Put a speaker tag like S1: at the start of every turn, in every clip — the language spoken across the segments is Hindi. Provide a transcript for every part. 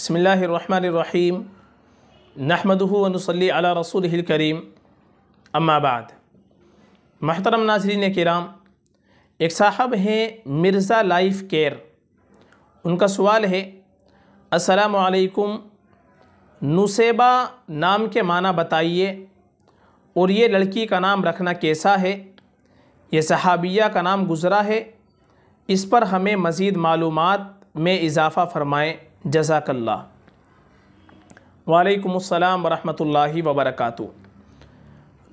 S1: बसमीम नहमदनसली अला रसूल करीम अम्माबाद महतरम नाजरीन कराम एक साहब हैं मिर्ज़ा लाइफ केयर उनका सवाल है असलकुम नुसेबा नाम के माना बताइए और ये लड़की का नाम रखना कैसा है ये सहाबिया का नाम गुज़रा है इस पर हमें मज़ीद मालूम में इजाफ़ा फ़रमाएँ जजाकल्ला वालेकुम वरहमतुल्लाहि वबरकातु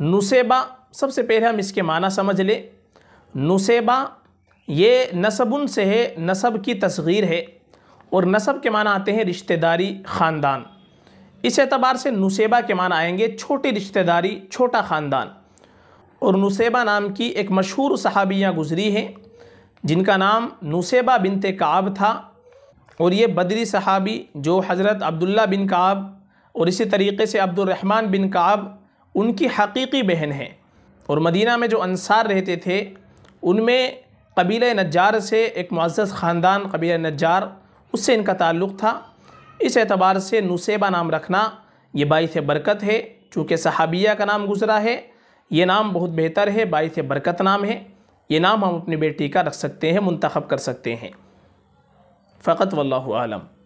S1: नुसेबा सबसे पहले हम इसके माना समझ लें नुसेबा ये नसबुन से है नसब की तस्गीर है और नसब के माना आते हैं रिश्तेदारी ख़ानदान इस एतबार से नुसेबा के माना आएंगे छोटी रिश्तेदारी छोटा ख़ानदान और नुसेबा नाम की एक मशहूर सहाबियाँ गुज़री हैं जिनका नाम नुसेबा बिनते काब था और ये बदरी सहाबी जो हज़रत अब्दुल्ला बिन काब और इसी तरीके से अब्दुलरहमान बिन काब उनकी हकीकी बहन हैं और मदीना में जो अनसार रहते थे उनमें कबील नजार से एक मज़्ज़ ख़ानदान कबील नजार उससे इनका ताल्लुक़ था इस एतबार से नुसेबा नाम रखना ये बाईस बरकत है चूँकि सहाबिया का नाम गुज़रा है ये नाम बहुत बेहतर है बाईस बरकत नाम है ये नाम हम अपनी बेटी का रख सकते हैं मंतखब कर सकते हैं فقط والله أعلم